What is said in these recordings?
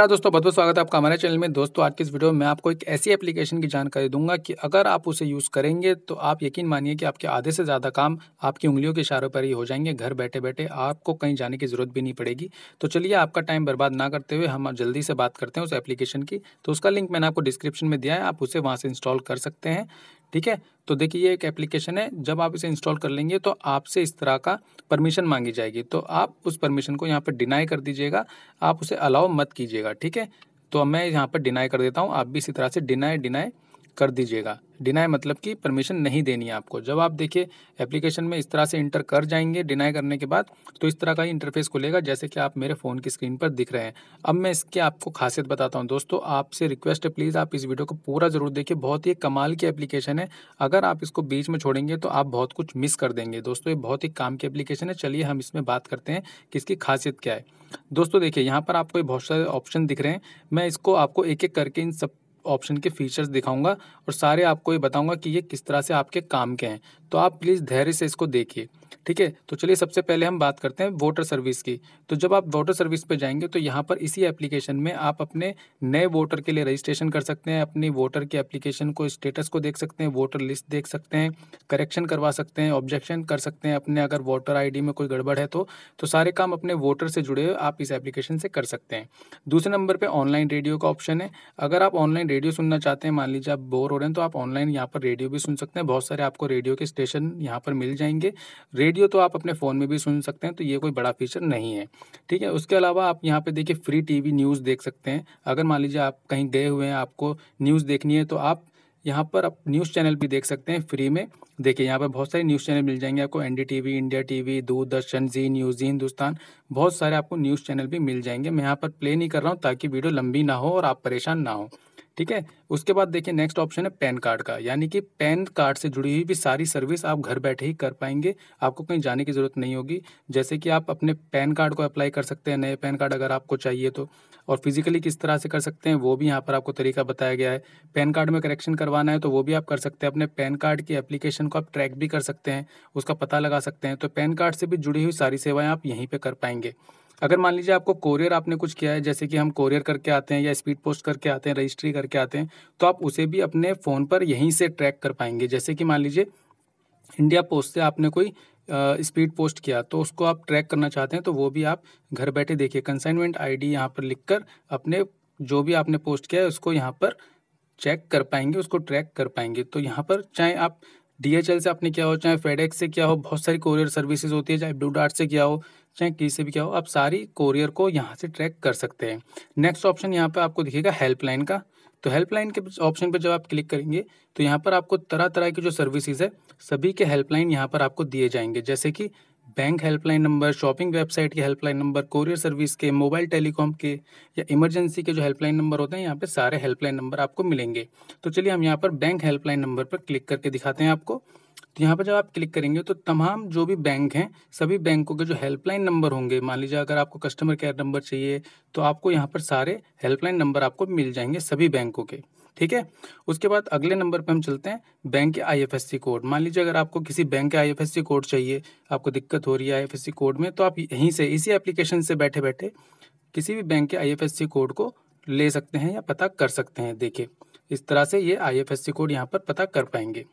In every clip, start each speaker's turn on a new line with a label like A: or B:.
A: नमस्कार दोस्तों बहुत बहुत स्वागत है आपका हमारे चैनल में दोस्तों आज की इस वीडियो में मैं आपको एक ऐसी एप्लीकेशन की जानकारी दूंगा कि अगर आप उसे यूज़ करेंगे तो आप यकीन मानिए कि आपके आधे से ज़्यादा काम आपकी उंगलियों के इशारों पर ही हो जाएंगे घर बैठे बैठे आपको कहीं जाने की ज़रूरत भी नहीं पड़ेगी तो चलिए आपका टाइम बर्बाद ना करते हुए हम जल्दी से बात करते हैं उस एप्लीकेशन की तो उसका लिंक मैंने आपको डिस्क्रिप्शन में दिया है आप उसे वहाँ से इंस्टॉल कर सकते हैं ठीक है तो देखिए ये एक एप्लीकेशन है जब आप इसे इंस्टॉल कर लेंगे तो आपसे इस तरह का परमिशन मांगी जाएगी तो आप उस परमिशन को यहाँ पर डिनाई कर दीजिएगा आप उसे अलाउ मत कीजिएगा ठीक है तो मैं यहाँ पर डिनाई कर देता हूँ आप भी इसी तरह से डिनाई डिनाई कर दीजिएगा डिनाई मतलब कि परमिशन नहीं देनी है आपको जब आप देखिए एप्लीकेशन में इस तरह से इंटर कर जाएंगे डिनाई करने के बाद तो इस तरह का ही इंटरफेस खुलेगा जैसे कि आप मेरे फ़ोन की स्क्रीन पर दिख रहे हैं अब मैं इसके आपको खासियत बताता हूँ दोस्तों आपसे रिक्वेस्ट है प्लीज़ आप इस वीडियो को पूरा ज़रूर देखिए बहुत ही कमाल की एप्लीकेशन है अगर आप इसको बीच में छोड़ेंगे तो आप बहुत कुछ मिस कर देंगे दोस्तों ये बहुत ही काम की एप्लीकेशन है चलिए हम इसमें बात करते हैं कि इसकी खासियत क्या है दोस्तों देखिए यहाँ पर आपको बहुत सारे ऑप्शन दिख रहे हैं मैं इसको आपको एक एक करके इन सब ऑप्शन के फीचर्स दिखाऊंगा और सारे आपको ये बताऊंगा कि ये किस तरह से आपके काम के हैं तो आप प्लीज़ धैर्य से इसको देखिए ठीक है तो चलिए सबसे पहले हम बात करते हैं वोटर सर्विस की तो जब आप वोटर सर्विस पर जाएंगे तो यहाँ पर इसी एप्लीकेशन में आप अपने नए वोटर के लिए रजिस्ट्रेशन कर सकते हैं अपनी वोटर की एप्लीकेशन को स्टेटस को देख सकते हैं वोटर लिस्ट देख सकते हैं करेक्शन करवा सकते हैं ऑब्जेक्शन कर सकते हैं अपने अगर वोटर आई में कोई गड़बड़ है तो तो सारे काम अपने वोटर से जुड़े हुए आप इस एप्लीकेशन से कर सकते हैं दूसरे नंबर पर ऑनलाइन रेडियो का ऑप्शन है अगर आप ऑनलाइन रेडियो सुनना चाहते हैं मान लीजिए आप बोर हो रहे हैं तो आप ऑनलाइन यहाँ पर रेडियो भी सुन सकते हैं बहुत सारे आपको रेडियो के स्टेशन यहाँ पर मिल जाएंगे रेडियो रेडियो तो आप अपने फ़ोन में भी सुन सकते हैं तो ये कोई बड़ा फीचर नहीं है ठीक है उसके अलावा आप यहाँ पे देखिए फ्री टीवी न्यूज़ देख सकते हैं अगर मान लीजिए आप कहीं गए हुए हैं आपको न्यूज़ देखनी है तो आप यहाँ पर आप न्यूज़ चैनल भी देख सकते हैं फ्री में देखिए यहाँ पर बहुत सारे न्यूज़ चैनल मिल जाएंगे आपको एन India TV Doordarshan Zee News Zee Hindustan बहुत सारे आपको न्यूज़ चैनल भी मिल जाएंगे मैं यहाँ पर प्ले नहीं कर रहा हूँ ताकि वीडियो लंबी ना हो और आप परेशान ना हो ठीक है उसके बाद देखिए नेक्स्ट ऑप्शन है पैन कार्ड का यानी कि पैन कार्ड से जुड़ी हुई भी सारी सर्विस आप घर बैठे ही कर पाएंगे आपको कहीं जाने की ज़रूरत नहीं होगी जैसे कि आप अपने पैन कार्ड को अप्लाई कर सकते हैं नए पैन कार्ड अगर आपको चाहिए तो और फिजिकली किस तरह से कर सकते हैं वो भी यहाँ पर आपको तरीका बताया गया है पैन कार्ड में करेक्शन करवाना है तो वो भी आप कर सकते हैं अपने पैन कार्ड की एप्लीकेशन को आप ट्रैक भी कर सकते हैं उसका पता लगा सकते हैं तो पैन कार्ड से भी जुड़ी हुई सारी सेवाएँ आप यहीं पर कर पाएंगे अगर मान लीजिए आपको कोरियर आपने कुछ किया है जैसे कि हम कोरियर करके आते हैं या स्पीड पोस्ट करके आते हैं रजिस्ट्री करके आते हैं तो आप उसे भी अपने फ़ोन पर यहीं से ट्रैक कर पाएंगे जैसे कि मान लीजिए इंडिया पोस्ट से आपने कोई स्पीड पोस्ट किया तो उसको आप ट्रैक करना चाहते हैं तो वो भी आप घर बैठे देखिए कंसाइनमेंट आईडी डी यहाँ पर लिख कर अपने जो भी आपने पोस्ट किया है उसको यहाँ पर चेक कर पाएंगे उसको ट्रैक कर पाएंगे तो यहाँ पर चाहे आप डी से आपने किया हो चाहे फेडेक्स से किया हो बहुत सारी कोरियर सर्विसेज होती है चाहे ब्लू डार्ट से किया हो चाहे किसी से भी क्या हो आप सारी कोरियर को यहाँ से ट्रैक कर सकते हैं नेक्स्ट ऑप्शन यहाँ पर आपको दिखेगा हेल्पलाइन का तो हेल्पलाइन के ऑप्शन पर जब आप क्लिक करेंगे तो यहाँ पर आपको तरह तरह की जो सर्विसेज है सभी के हेल्पलाइन यहाँ पर आपको दिए जाएंगे जैसे कि bank helpline number shopping website के हेल्पलाइन नंबर कोरियर सर्विस के मोबाइल टेलीकॉम के या इमरजेंसी के जो हेल्पलाइन नंबर होते हैं यहाँ पे सारे हेल्पलाइन नंबर आपको मिलेंगे तो चलिए हम यहाँ पर बैंक हेल्पलाइन नंबर पर क्लिक करके दिखाते हैं आपको तो यहाँ पर जब आप क्लिक करेंगे तो तमाम जो भी बैंक हैं सभी बैंकों के जो हेल्पलाइन नंबर होंगे मान लीजिए अगर आपको कस्टमर केयर नंबर चाहिए तो आपको यहाँ पर सारे हेल्पलाइन नंबर आपको मिल जाएंगे सभी बैंकों के ठीक है उसके बाद अगले नंबर पर हम चलते हैं बैंक के आई कोड मान लीजिए अगर आपको किसी बैंक के आई कोड चाहिए आपको दिक्कत हो रही है आई कोड में तो आप यहीं से इसी एप्लीकेशन से बैठे बैठे किसी भी बैंक के आई कोड को ले सकते हैं या पता कर सकते हैं देखिए इस तरह से ये आई कोड यहाँ पर पता कर पाएंगे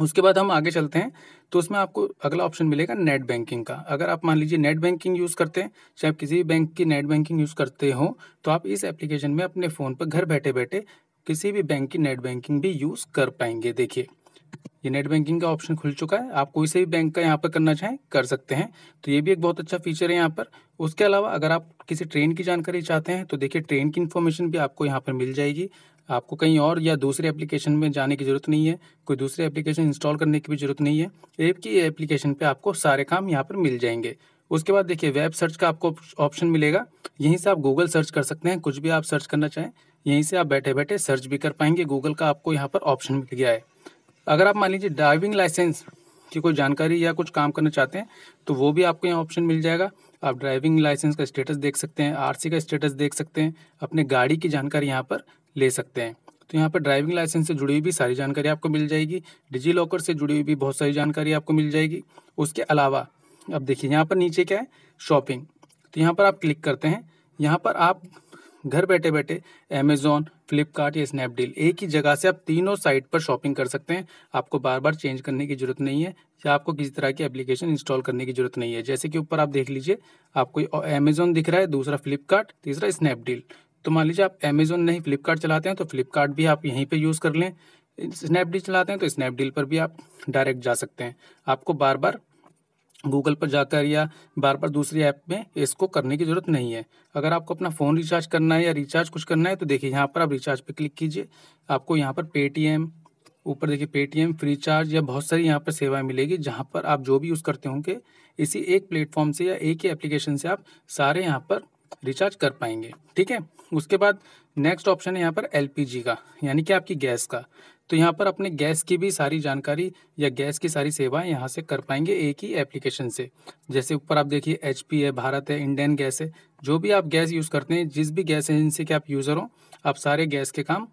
A: उसके बाद हम आगे चलते हैं तो उसमें आपको अगला ऑप्शन मिलेगा नेट बैंकिंग का अगर आप मान लीजिए नेट बैंकिंग यूज़ करते हैं चाहे आप किसी भी बैंक की नेट बैंकिंग यूज़ करते हो तो आप इस एप्लीकेशन में अपने फ़ोन पर घर बैठे बैठे किसी भी बैंक की नेट बैंकिंग भी यूज़ कर पाएंगे देखिए ये नेट बैंकिंग का ऑप्शन खुल चुका है आप कोई से भी बैंक का यहाँ पर करना चाहें कर सकते हैं तो ये भी एक बहुत अच्छा फीचर है यहाँ पर उसके अलावा अगर आप किसी ट्रेन की जानकारी चाहते हैं तो देखिए ट्रेन की इन्फॉर्मेशन भी आपको यहाँ पर मिल जाएगी आपको कहीं और या दूसरे एप्लीकेशन में जाने की ज़रूरत नहीं है कोई दूसरे एप्लीकेशन इंस्टॉल करने की भी ज़रूरत नहीं है एप की एप्लीकेशन पे आपको सारे काम यहाँ पर मिल जाएंगे उसके बाद देखिए वेब सर्च का आपको ऑप्शन मिलेगा यहीं से आप गूगल सर्च कर सकते हैं कुछ भी आप सर्च करना चाहें यहीं से आप बैठे बैठे सर्च भी कर पाएंगे गूगल का आपको यहाँ पर ऑप्शन मिल गया है अगर आप मान लीजिए ड्राइविंग लाइसेंस की कोई जानकारी या कुछ काम करना चाहते हैं तो वो भी आपको यहाँ ऑप्शन मिल जाएगा आप ड्राइविंग लाइसेंस का स्टेटस देख सकते हैं आरसी का स्टेटस देख सकते हैं अपने गाड़ी की जानकारी यहाँ पर ले सकते हैं तो यहाँ पर ड्राइविंग लाइसेंस से जुड़ी हुई भी सारी जानकारी आपको मिल जाएगी डिजी लॉकर से जुड़ी हुई भी बहुत सारी जानकारी आपको मिल जाएगी उसके अलावा अब देखिए यहाँ पर नीचे क्या है शॉपिंग तो यहाँ पर आप क्लिक करते हैं यहाँ पर आप घर बैठे बैठे अमेजोन फ्लिपकार्ट या स्नैपडील एक ही जगह से आप तीनों साइट पर शॉपिंग कर सकते हैं आपको बार बार चेंज करने की ज़रूरत नहीं है या आपको किसी तरह की एप्लीकेशन इंस्टॉल करने की ज़रूरत नहीं है जैसे कि ऊपर आप देख लीजिए आपको अमेजोन दिख रहा है दूसरा फ्लिपकार्ट तीसरा स्नैपडील तो मान लीजिए आप अमेज़ोन नहीं फ्लिपकार्ट चलाते हैं तो फ्लिपकार्ट भी आप यहीं पे यूज़ कर लें स्नैपडील चलाते हैं तो स्नैपडील पर भी आप डायरेक्ट जा सकते हैं आपको बार बार गूगल पर जाकर या बार बार दूसरी ऐप में इसको करने की ज़रूरत नहीं है अगर आपको अपना फ़ोन रिचार्ज करना है या रिचार्ज कुछ करना है तो देखिए यहाँ पर आप रिचार्ज पर क्लिक कीजिए आपको यहाँ पर पेटीएम ऊपर देखिए पेटीएम फ्री चार्ज या बहुत सारी यहाँ पर सेवाएं मिलेगी जहाँ पर आप जो भी यूज़ करते होंगे इसी एक प्लेटफॉर्म से या एक ही एप्लीकेशन से आप सारे यहाँ पर रिचार्ज कर पाएंगे ठीक है उसके बाद नेक्स्ट ऑप्शन है यहाँ पर एल का यानी कि आपकी गैस का तो यहाँ पर अपने गैस की भी सारी जानकारी या गैस की सारी सेवाएं यहाँ से कर पाएंगे एक ही एप्लीकेशन से जैसे ऊपर आप देखिए एच है भारत है इंडियन गैस है जो भी आप गैस यूज़ करते हैं जिस भी गैस एजेंसी के आप यूज़र हो आप सारे गैस के काम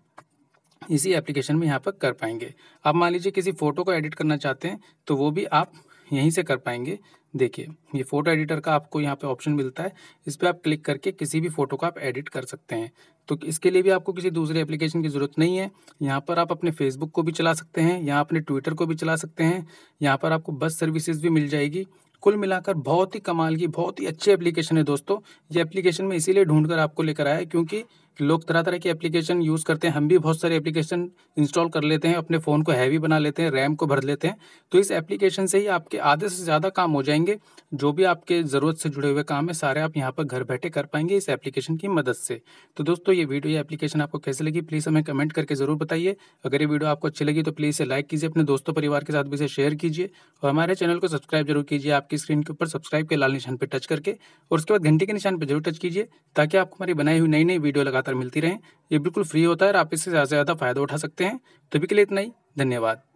A: इसी एप्लीकेशन में यहाँ पर कर पाएंगे आप मान लीजिए किसी फ़ोटो को एडिट करना चाहते हैं तो वो भी आप यहीं से कर पाएंगे देखिए ये फोटो एडिटर का आपको यहाँ पे ऑप्शन मिलता है इस पर आप क्लिक करके किसी भी फोटो का आप एडिट कर सकते हैं तो इसके लिए भी आपको किसी दूसरे एप्लीकेशन की ज़रूरत नहीं है यहाँ पर आप अपने फेसबुक को भी चला सकते हैं यहाँ अपने ट्विटर को भी चला सकते हैं यहाँ पर आपको बस सर्विसेज भी मिल जाएगी कुल मिलाकर बहुत ही कमाल की बहुत ही अच्छी एप्लीकेशन है दोस्तों ये एप्लीकेशन में इसीलिए ढूंढ कर आपको लेकर आया क्योंकि लोग तरह तरह की एप्लीकेशन यूज़ करते हैं हम भी बहुत सारे एप्लीकेशन इंस्टॉल कर लेते हैं अपने फ़ोन को हैवी बना लेते हैं रैम को भर लेते हैं तो इस एप्लीकेशन से ही आपके आधे से ज़्यादा काम हो जाएंगे जो भी आपके ज़रूरत से जुड़े हुए काम है सारे आप यहाँ पर घर बैठे कर पाएंगे इस एप्लीकेशन की मदद से तो दोस्तों ये वीडियो ये एप्लीकेशन आपको कैसे लगी प्लीज़ हमें कमेंट करके ज़रूर बताइए अगर ये वीडियो आपको अच्छी लगी तो प्लीज़ इसे लाइक कीजिए अपने दोस्तों परिवार के साथ भी इसे शेयर कीजिए और हमारे चैनल को सब्सक्राइब जरूर कीजिए आपकी स्क्रीन के ऊपर सब्सक्राइब के लाल निशान पर टच करके और उसके बाद घंटे के निशान पर जरूर टच कीजिए ताकि आपको हमारी बनाई हुई नई नई वीडियो लगा लगातार मिलती रहें ये बिल्कुल फ्री होता है और आप इससे ज़्यादा से ज़्यादा फ़ायदा उठा सकते हैं तभी के लिए इतना ही धन्यवाद